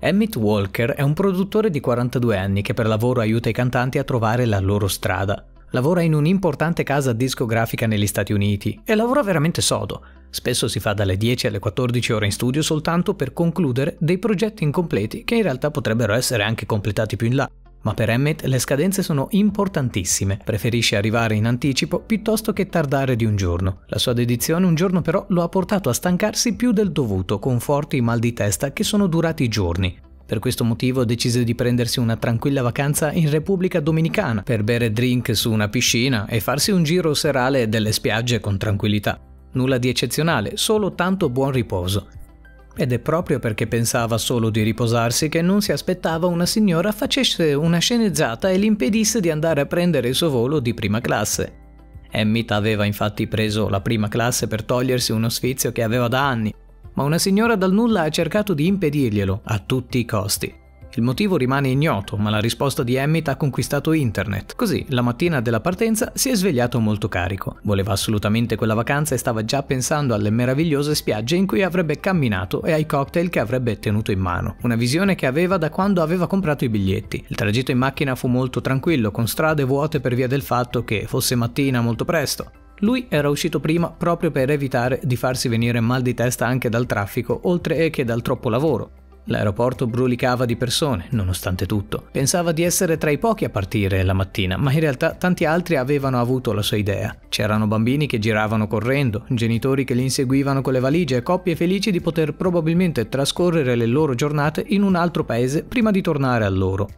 Emmett Walker è un produttore di 42 anni che per lavoro aiuta i cantanti a trovare la loro strada. Lavora in un'importante casa discografica negli Stati Uniti e lavora veramente sodo. Spesso si fa dalle 10 alle 14 ore in studio soltanto per concludere dei progetti incompleti che in realtà potrebbero essere anche completati più in là. Ma per Emmet le scadenze sono importantissime, preferisce arrivare in anticipo piuttosto che tardare di un giorno. La sua dedizione un giorno però lo ha portato a stancarsi più del dovuto con forti mal di testa che sono durati giorni, per questo motivo decise di prendersi una tranquilla vacanza in Repubblica Dominicana per bere drink su una piscina e farsi un giro serale delle spiagge con tranquillità. Nulla di eccezionale, solo tanto buon riposo. Ed è proprio perché pensava solo di riposarsi che non si aspettava una signora facesse una sceneggiata e l'impedisse di andare a prendere il suo volo di prima classe. Emmett aveva infatti preso la prima classe per togliersi uno sfizio che aveva da anni, ma una signora dal nulla ha cercato di impedirglielo a tutti i costi. Il motivo rimane ignoto, ma la risposta di Emmett ha conquistato internet. Così, la mattina della partenza si è svegliato molto carico. Voleva assolutamente quella vacanza e stava già pensando alle meravigliose spiagge in cui avrebbe camminato e ai cocktail che avrebbe tenuto in mano. Una visione che aveva da quando aveva comprato i biglietti. Il tragitto in macchina fu molto tranquillo, con strade vuote per via del fatto che fosse mattina molto presto. Lui era uscito prima proprio per evitare di farsi venire mal di testa anche dal traffico, oltre che dal troppo lavoro. L'aeroporto brulicava di persone, nonostante tutto. Pensava di essere tra i pochi a partire la mattina, ma in realtà tanti altri avevano avuto la sua idea. C'erano bambini che giravano correndo, genitori che li inseguivano con le valigie e coppie felici di poter probabilmente trascorrere le loro giornate in un altro paese prima di tornare a loro.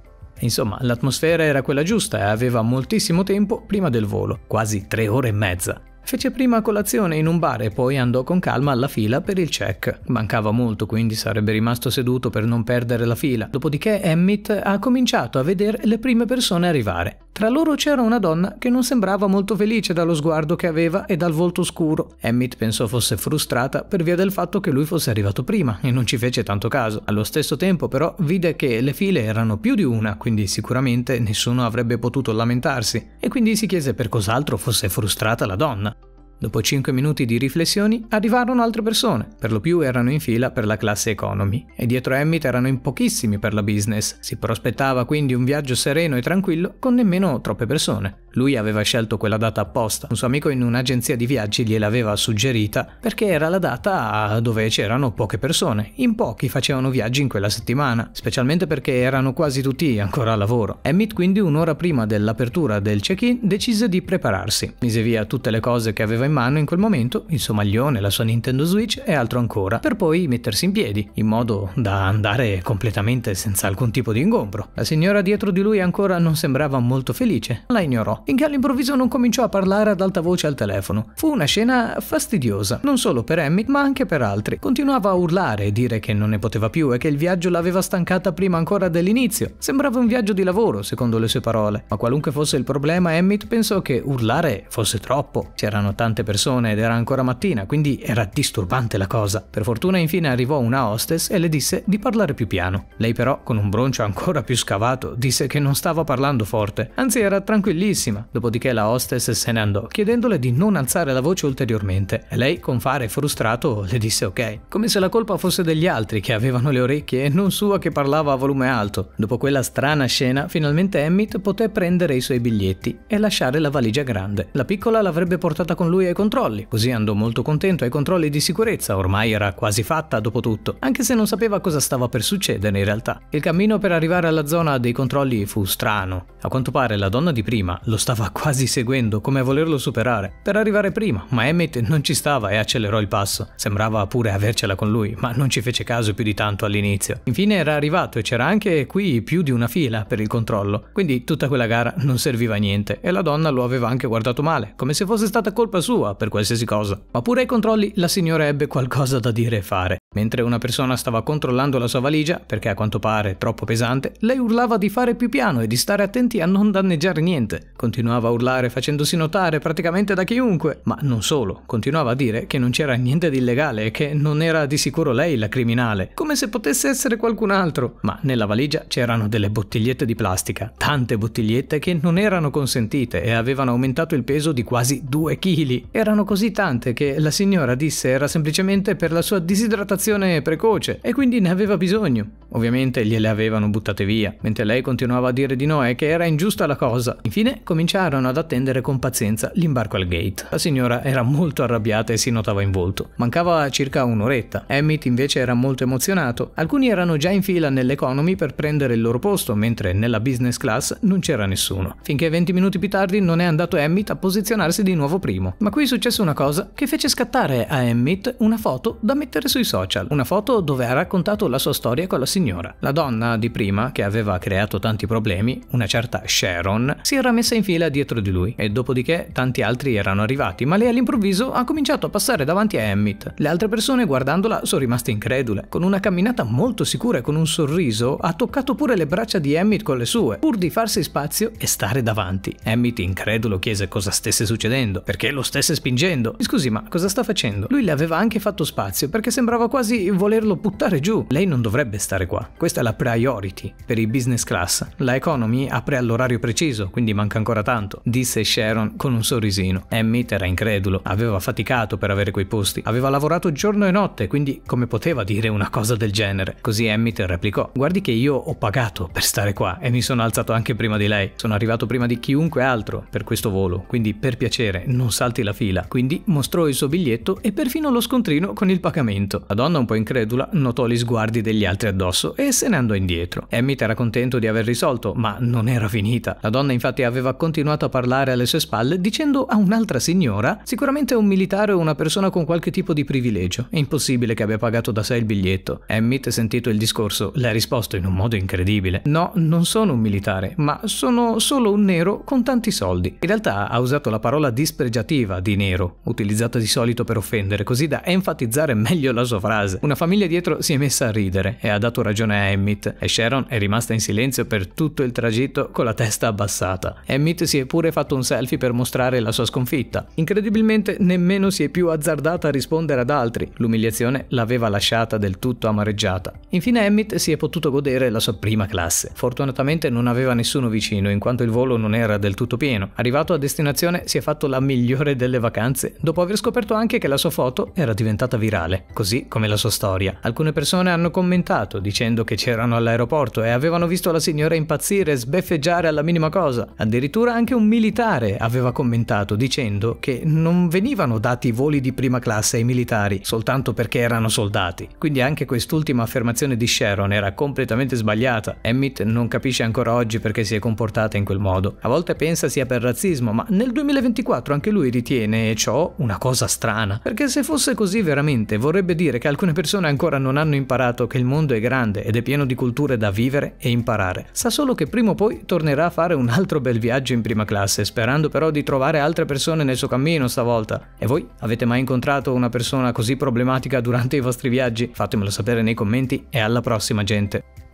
Insomma, l'atmosfera era quella giusta e aveva moltissimo tempo prima del volo, quasi tre ore e mezza. Fece prima colazione in un bar e poi andò con calma alla fila per il check. Mancava molto, quindi sarebbe rimasto seduto per non perdere la fila. Dopodiché Emmett ha cominciato a vedere le prime persone arrivare. Tra loro c'era una donna che non sembrava molto felice dallo sguardo che aveva e dal volto scuro. Emmett pensò fosse frustrata per via del fatto che lui fosse arrivato prima e non ci fece tanto caso. Allo stesso tempo però vide che le file erano più di una, quindi sicuramente nessuno avrebbe potuto lamentarsi, e quindi si chiese per cos'altro fosse frustrata la donna. Dopo 5 minuti di riflessioni arrivarono altre persone, per lo più erano in fila per la classe economy, e dietro Emmett erano in pochissimi per la business, si prospettava quindi un viaggio sereno e tranquillo con nemmeno troppe persone. Lui aveva scelto quella data apposta, un suo amico in un'agenzia di viaggi gliel'aveva suggerita perché era la data dove c'erano poche persone, in pochi facevano viaggi in quella settimana, specialmente perché erano quasi tutti ancora a lavoro. Emmett quindi un'ora prima dell'apertura del check-in decise di prepararsi, mise via tutte le cose che aveva in mano in quel momento, il suo maglione, la sua Nintendo Switch e altro ancora, per poi mettersi in piedi, in modo da andare completamente senza alcun tipo di ingombro. La signora dietro di lui ancora non sembrava molto felice, la ignorò no, finché all'improvviso non cominciò a parlare ad alta voce al telefono. Fu una scena fastidiosa, non solo per Emmy, ma anche per altri. Continuava a urlare e dire che non ne poteva più e che il viaggio l'aveva stancata prima ancora dell'inizio. Sembrava un viaggio di lavoro, secondo le sue parole, ma qualunque fosse il problema, Emmett pensò che urlare fosse troppo. C'erano tante persone ed era ancora mattina, quindi era disturbante la cosa. Per fortuna infine arrivò una hostess e le disse di parlare più piano. Lei però, con un broncio ancora più scavato, disse che non stava parlando forte, anzi era tranquillissima bellissima, dopodiché la hostess se ne andò, chiedendole di non alzare la voce ulteriormente, e lei con fare frustrato le disse ok, come se la colpa fosse degli altri che avevano le orecchie e non sua che parlava a volume alto. Dopo quella strana scena, finalmente Emmett poté prendere i suoi biglietti e lasciare la valigia grande. La piccola l'avrebbe portata con lui ai controlli, così andò molto contento ai controlli di sicurezza, ormai era quasi fatta dopo tutto, anche se non sapeva cosa stava per succedere in realtà. Il cammino per arrivare alla zona dei controlli fu strano. A quanto pare la donna di prima lo stava quasi seguendo, come a volerlo superare, per arrivare prima, ma Emmett non ci stava e accelerò il passo. Sembrava pure avercela con lui, ma non ci fece caso più di tanto all'inizio. Infine era arrivato e c'era anche qui più di una fila per il controllo, quindi tutta quella gara non serviva a niente e la donna lo aveva anche guardato male, come se fosse stata colpa sua per qualsiasi cosa. Ma pure ai controlli la signora ebbe qualcosa da dire e fare. Mentre una persona stava controllando la sua valigia, perché a quanto pare troppo pesante, lei urlava di fare più piano e di stare attenti a non danneggiare niente. Con continuava a urlare facendosi notare praticamente da chiunque, ma non solo, continuava a dire che non c'era niente di illegale e che non era di sicuro lei la criminale, come se potesse essere qualcun altro, ma nella valigia c'erano delle bottigliette di plastica, tante bottigliette che non erano consentite e avevano aumentato il peso di quasi 2 kg. Erano così tante che la signora disse era semplicemente per la sua disidratazione precoce e quindi ne aveva bisogno. Ovviamente gliele avevano buttate via, mentre lei continuava a dire di no e che era ingiusta la cosa. Infine, come cominciarono ad attendere con pazienza l'imbarco al gate. La signora era molto arrabbiata e si notava in volto. Mancava circa un'oretta. Emmett invece era molto emozionato. Alcuni erano già in fila nell'economy per prendere il loro posto, mentre nella business class non c'era nessuno. Finché 20 minuti più tardi non è andato Emmett a posizionarsi di nuovo primo. Ma qui è successa una cosa che fece scattare a Emmett una foto da mettere sui social. Una foto dove ha raccontato la sua storia con la signora. La donna di prima, che aveva creato tanti problemi, una certa Sharon, si era messa in fila fila dietro di lui e dopodiché tanti altri erano arrivati, ma lei all'improvviso ha cominciato a passare davanti a Emmett. Le altre persone guardandola sono rimaste incredule. Con una camminata molto sicura e con un sorriso ha toccato pure le braccia di Emmett con le sue, pur di farsi spazio e stare davanti. Emmett incredulo chiese cosa stesse succedendo, perché lo stesse spingendo. Scusi, ma cosa sta facendo? Lui le aveva anche fatto spazio perché sembrava quasi volerlo buttare giù. Lei non dovrebbe stare qua. Questa è la priority per i business class. La economy apre all'orario preciso, quindi manca ancora era tanto, disse Sharon con un sorrisino. Emmett era incredulo, aveva faticato per avere quei posti, aveva lavorato giorno e notte, quindi come poteva dire una cosa del genere? Così Emmett replicò, guardi che io ho pagato per stare qua e mi sono alzato anche prima di lei, sono arrivato prima di chiunque altro per questo volo, quindi per piacere non salti la fila. Quindi mostrò il suo biglietto e perfino lo scontrino con il pagamento. La donna un po' incredula notò gli sguardi degli altri addosso e se ne andò indietro. Emmett era contento di aver risolto, ma non era finita. La donna infatti aveva continuato a parlare alle sue spalle dicendo a un'altra signora, sicuramente è un militare o una persona con qualche tipo di privilegio, è impossibile che abbia pagato da sé il biglietto. Emmett, sentito il discorso, le ha risposto in un modo incredibile. No, non sono un militare, ma sono solo un nero con tanti soldi. In realtà ha usato la parola dispregiativa di nero, utilizzata di solito per offendere, così da enfatizzare meglio la sua frase. Una famiglia dietro si è messa a ridere e ha dato ragione a Emmett e Sharon è rimasta in silenzio per tutto il tragitto con la testa abbassata. Emmett Smith si è pure fatto un selfie per mostrare la sua sconfitta. Incredibilmente nemmeno si è più azzardata a rispondere ad altri, l'umiliazione l'aveva lasciata del tutto amareggiata. Infine Emmett si è potuto godere la sua prima classe. Fortunatamente non aveva nessuno vicino in quanto il volo non era del tutto pieno. Arrivato a destinazione si è fatto la migliore delle vacanze dopo aver scoperto anche che la sua foto era diventata virale, così come la sua storia. Alcune persone hanno commentato dicendo che c'erano all'aeroporto e avevano visto la signora impazzire e sbeffeggiare alla minima cosa. Addirittura addirittura anche un militare aveva commentato dicendo che non venivano dati voli di prima classe ai militari soltanto perché erano soldati. Quindi anche quest'ultima affermazione di Sharon era completamente sbagliata. Emmett non capisce ancora oggi perché si è comportata in quel modo. A volte pensa sia per razzismo, ma nel 2024 anche lui ritiene ciò una cosa strana. Perché se fosse così veramente vorrebbe dire che alcune persone ancora non hanno imparato che il mondo è grande ed è pieno di culture da vivere e imparare. Sa solo che prima o poi tornerà a fare un altro bel viaggio viaggio in prima classe, sperando però di trovare altre persone nel suo cammino stavolta. E voi avete mai incontrato una persona così problematica durante i vostri viaggi? Fatemelo sapere nei commenti e alla prossima gente.